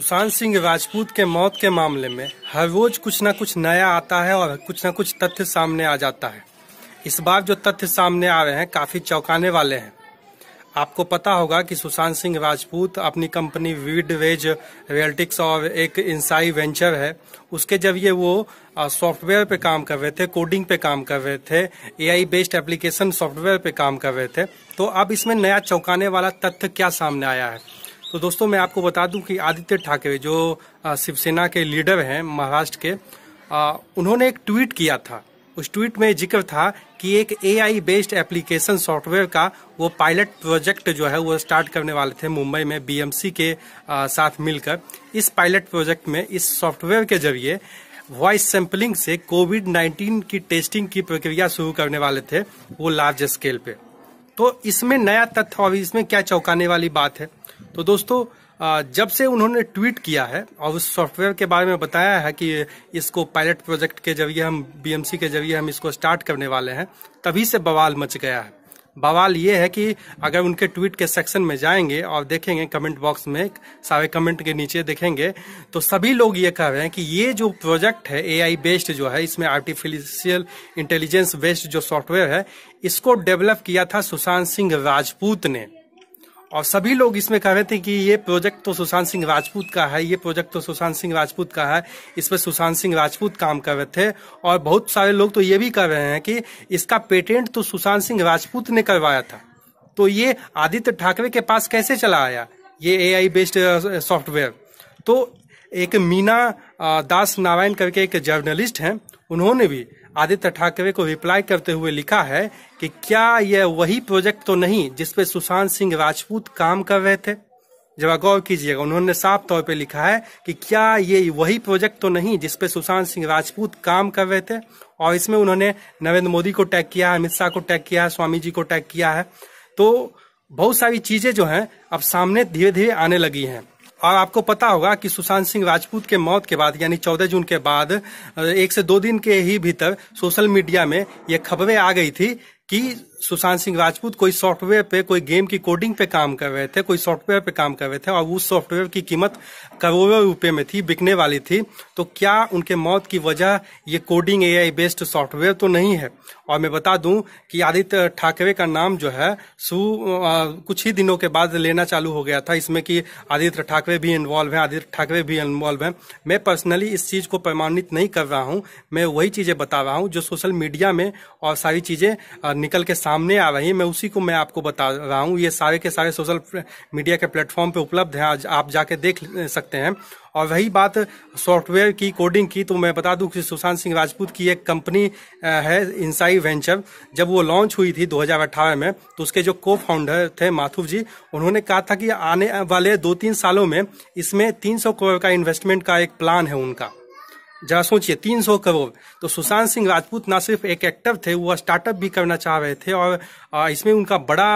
सुशांत सिंह राजपूत के मौत के मामले में हर रोज कुछ ना कुछ नया आता है और कुछ ना कुछ तथ्य सामने आ जाता है इस बार जो तथ्य सामने आ रहे हैं काफी चौंकाने वाले हैं आपको पता होगा कि सुशांत सिंह राजपूत अपनी कंपनी वीड वेज रियल्टिक्स और एक इंसाई वेंचर है उसके जरिए वो सॉफ्टवेयर पे काम कर रहे थे कोडिंग पे काम कर रहे थे एआई बेस्ड एप्लीकेशन सॉफ्टवेयर पे काम कर रहे थे तो अब इसमें नया चौंकाने वाला तथ्य क्या सामने आया है तो दोस्तों मैं आपको बता दूं कि आदित्य ठाकरे जो शिवसेना के लीडर हैं महाराष्ट्र के आ, उन्होंने एक ट्वीट किया था उस ट्वीट में जिक्र था कि एक एआई बेस्ड एप्लीकेशन सॉफ्टवेयर का वो पायलट प्रोजेक्ट जो है वो स्टार्ट करने वाले थे मुंबई में बीएमसी के आ, साथ मिलकर इस पायलट प्रोजेक्ट में इस सॉफ्टवेयर के जरिए वॉइस सैंपलिंग से कोविड 19 की टेस्टिंग की प्रक्रिया शुरू करने वाले थे वो लार्ज स्केल पे तो इसमें नया तथ्य और इसमें क्या चौंकाने वाली बात है तो दोस्तों जब से उन्होंने ट्वीट किया है और उस सॉफ्टवेयर के बारे में बताया है कि इसको पायलट प्रोजेक्ट के जरिए हम बीएमसी के जरिए हम इसको स्टार्ट करने वाले हैं तभी से बवाल मच गया है बवाल ये है कि अगर उनके ट्वीट के सेक्शन में जाएंगे और देखेंगे कमेंट बॉक्स में सारे कमेंट के नीचे देखेंगे तो सभी लोग ये कह रहे हैं कि ये जो प्रोजेक्ट है एआई बेस्ड जो है इसमें आर्टिफिशियल इंटेलिजेंस बेस्ड जो सॉफ्टवेयर है इसको डेवलप किया था सुशांत सिंह राजपूत ने और सभी लोग इसमें कह रहे थे कि ये प्रोजेक्ट तो सुशांत सिंह राजपूत का है ये प्रोजेक्ट तो सुशांत सिंह राजपूत का है इस पर सुशांत सिंह राजपूत काम कर रहे थे और बहुत सारे लोग तो ये भी कह रहे हैं कि इसका पेटेंट तो सुशांत सिंह राजपूत ने करवाया था तो ये आदित्य ठाकरे के पास कैसे चला आया ये ए बेस्ड सॉफ्टवेयर तो एक मीना uh, दास नारायण करके एक जर्नलिस्ट हैं उन्होंने भी आदित्य ठाकरे को रिप्लाई करते हुए लिखा है कि क्या यह वही प्रोजेक्ट तो नहीं जिसपे सुशांत सिंह राजपूत काम कर रहे थे जरा गौर कीजिएगा उन्होंने साफ तौर पे लिखा है कि क्या ये वही प्रोजेक्ट तो नहीं जिसपे सुशांत सिंह राजपूत काम कर रहे थे और इसमें उन्होंने नरेंद्र मोदी को टैग किया अमित शाह को टैग किया स्वामी जी को टैग किया है तो बहुत सारी चीजें जो हैं अब सामने धीरे धीरे आने लगी हैं और आपको पता होगा कि सुशांत सिंह राजपूत के मौत के बाद यानी चौदह जून के बाद एक से दो दिन के ही भीतर सोशल मीडिया में ये खबरें आ गई थी कि सुशांत सिंह राजपूत कोई सॉफ्टवेयर पे कोई गेम की कोडिंग पे काम कर रहे थे कोई सॉफ्टवेयर पे काम कर रहे थे और उस सॉफ्टवेयर की कीमत करोड़ों रुपए में थी बिकने वाली थी तो क्या उनके मौत की वजह ये कोडिंग एआई बेस्ड सॉफ्टवेयर तो नहीं है और मैं बता दूं कि आदित्य ठाकरे का नाम जो है सु कुछ ही दिनों के बाद लेना चालू हो गया था इसमें कि आदित्य ठाकरे भी इन्वॉल्व हैं आदित्य ठाकरे भी इन्वॉल्व हैं मैं पर्सनली इस चीज़ को प्रमाणित नहीं कर रहा हूँ मैं वही चीज़ें बता रहा हूँ जो सोशल मीडिया में और सारी चीज़ें निकल के सामने सामने आ रही है मैं उसी को मैं आपको बता रहा हूँ ये सारे के सारे सोशल मीडिया के प्लेटफॉर्म पे उपलब्ध हैं आज आप जाके देख सकते हैं और वही बात सॉफ्टवेयर की कोडिंग की तो मैं बता दूं कि सुशांत सिंह राजपूत की एक कंपनी है इंसाई वेंचर जब वो लॉन्च हुई थी 2018 में तो उसके जो को फाउंडर थे माथुर जी उन्होंने कहा था कि आने वाले दो तीन सालों में इसमें 300 करोड़ का इन्वेस्टमेंट का एक प्लान है उनका जरा सोचिए 300 करोड़ तो सुशांत सिंह राजपूत ना सिर्फ एक एक्टर थे वो स्टार्टअप भी करना चाह रहे थे और इसमें उनका बड़ा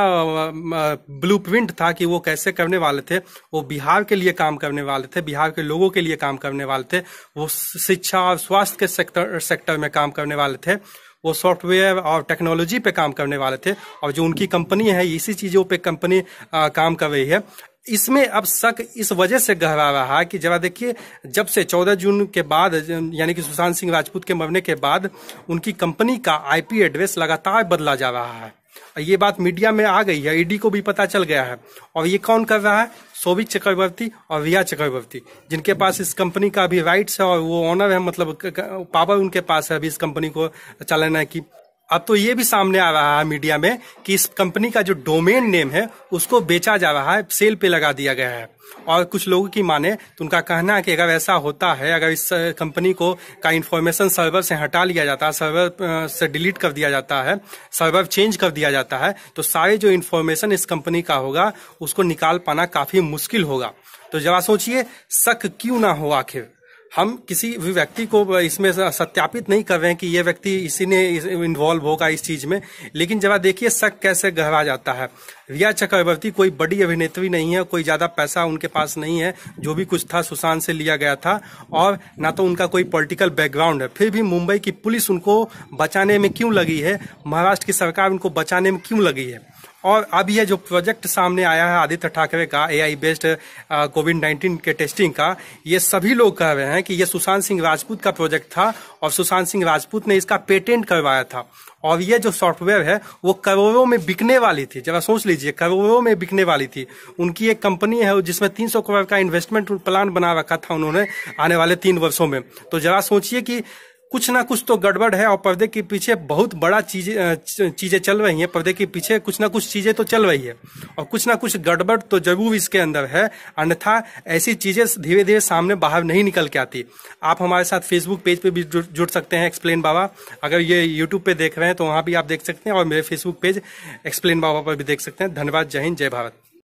ब्लू था कि वो कैसे करने वाले थे वो बिहार के लिए काम करने वाले थे बिहार के लोगों के लिए काम करने वाले थे वो शिक्षा और स्वास्थ्य के सेक्टर सेक्टर में काम करने वाले थे वो सॉफ्टवेयर और टेक्नोलॉजी पे काम करने वाले थे और जो उनकी कंपनी है इसी चीज़ों पे कंपनी काम कर रही है इसमें अब शक इस वजह से गहरा रहा कि जरा देखिए जब से 14 जून के बाद यानी कि सुशांत सिंह राजपूत के मरने के बाद उनकी कंपनी का आईपी एड्रेस लगातार बदला जा रहा है ये बात मीडिया में आ गई है ईडी को भी पता चल गया है और ये कौन कर रहा है सोविक चक्रवर्ती और रिया चक्रवर्ती जिनके पास इस कंपनी का अभी राइट्स है और वो ऑनर है मतलब पावर उनके पास है अभी इस कंपनी को चलाना की अब तो ये भी सामने आ रहा है मीडिया में कि इस कंपनी का जो डोमेन नेम है उसको बेचा जा रहा है सेल पे लगा दिया गया है और कुछ लोगों की माने तो उनका कहना है कि अगर ऐसा होता है अगर इस कंपनी को का इन्फॉर्मेशन सर्वर से हटा लिया जाता है सर्वर से डिलीट कर दिया जाता है सर्वर चेंज कर दिया जाता है तो सारे जो इन्फॉर्मेशन इस कंपनी का होगा उसको निकाल पाना काफी मुश्किल होगा तो जरा सोचिए शक क्यों ना हो आखिर हम किसी भी व्यक्ति को इसमें सत्यापित नहीं कर रहे हैं कि ये व्यक्ति इसी ने इन्वॉल्व होगा इस चीज में लेकिन जरा देखिए शक कैसे गहरा जाता है रिया चक्रवर्ती कोई बड़ी अभिनेत्री नहीं है कोई ज्यादा पैसा उनके पास नहीं है जो भी कुछ था सुशांत से लिया गया था और ना तो उनका कोई पॉलिटिकल बैकग्राउंड है फिर भी मुंबई की पुलिस उनको बचाने में क्यों लगी है महाराष्ट्र की सरकार उनको बचाने में क्यों लगी है और अब ये जो प्रोजेक्ट सामने आया है आदित्य ठाकरे का एआई बेस्ड कोविड नाइन्टीन के टेस्टिंग का ये सभी लोग कह रहे हैं कि ये सुशांत सिंह राजपूत का प्रोजेक्ट था और सुशांत सिंह राजपूत ने इसका पेटेंट करवाया था और ये जो सॉफ्टवेयर है वो करोड़ों में बिकने वाली थी जरा सोच लीजिए करोड़ों में बिकने वाली थी उनकी एक कंपनी है जिसमें तीन करोड़ का इन्वेस्टमेंट प्लान बना रखा था उन्होंने आने वाले तीन वर्षों में तो जरा सोचिए कि कुछ ना कुछ तो गड़बड़ है और पर्दे के पीछे बहुत बड़ा चीजें चीजें चल रही हैं पर्दे के पीछे कुछ ना कुछ चीजें तो चल रही है और कुछ ना कुछ गड़बड़ तो जरूर इसके अंदर है अन्यथा ऐसी चीजें धीरे धीरे सामने बाहर नहीं निकल के आती आप हमारे साथ फेसबुक पेज पे भी जुड़ सकते हैं एक्सप्लेन बाबा अगर ये यूट्यूब पे देख रहे हैं तो वहां भी आप देख सकते हैं और मेरे फेसबुक पेज एक्सप्लेन बाबा पर भी देख सकते हैं धन्यवाद जय हिंद जय भारत